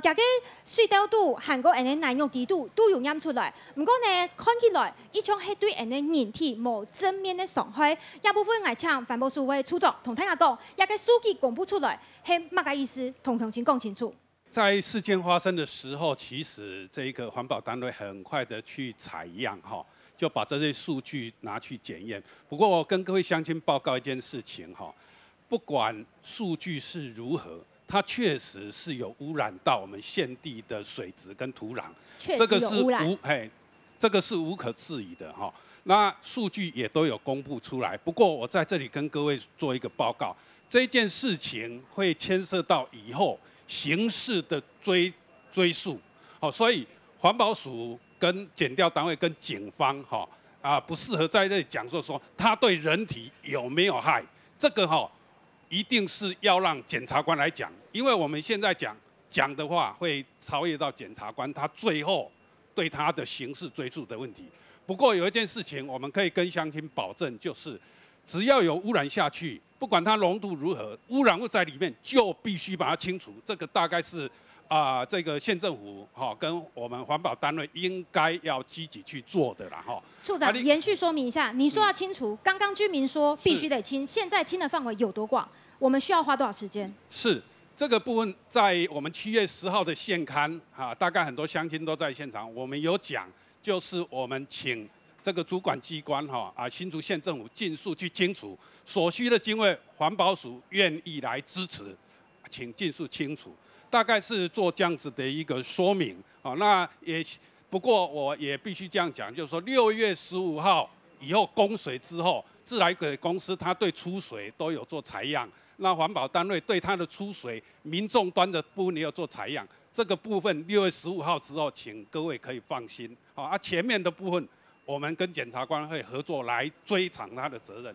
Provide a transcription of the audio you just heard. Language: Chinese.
各家水道都韩国人的内容几度都有音出来。不过呢，看起来伊从一对人的人体无正面的伤害，也部分爱请环保署的出作同大家讲，也个数据公布出来是乜个意思？同同情讲清楚。在事件发生的时候，其实这一个环保单位很快的去采样哈，就把这些数据拿去检验。不过我跟各位乡亲报告一件事情哈，不管数据是如何。它确实是有污染到我们现地的水质跟土壤，这个是无，哎，这个是无可置疑的哈。那数据也都有公布出来，不过我在这里跟各位做一个报告，这件事情会牵涉到以后刑事的追追诉，好，所以环保署跟检调单位跟警方哈，啊不适合在这里讲说说它对人体有没有害，这个哈。一定是要让检察官来讲，因为我们现在讲讲的话会超越到检察官，他最后对他的刑事追诉的问题。不过有一件事情我们可以跟乡亲保证，就是只要有污染下去。不管它浓度如何，污染物在里面就必须把它清除。这个大概是啊，这个县政府哈跟我们环保单位应该要积极去做的了哈。处长，延续说明一下，你说要清除，刚刚居民说必须得清，现在清的范围有多广？我们需要花多少时间？是这个部分在我们七月十号的现刊哈，大概很多乡亲都在现场，我们有讲，就是我们请。这个主管机关哈啊新竹县政府尽速去清除所需的经费，环保署愿意来支持，请尽速清除。大概是做这样子的一个说明啊，那也不过我也必须这样讲，就是说六月十五号以后供水之后，自来水公司它对出水都有做采样，那环保单位对它的出水、民众端的部分也有做采样，这个部分六月十五号之后，请各位可以放心啊，前面的部分。我们跟检察官会合作来追偿他的责任。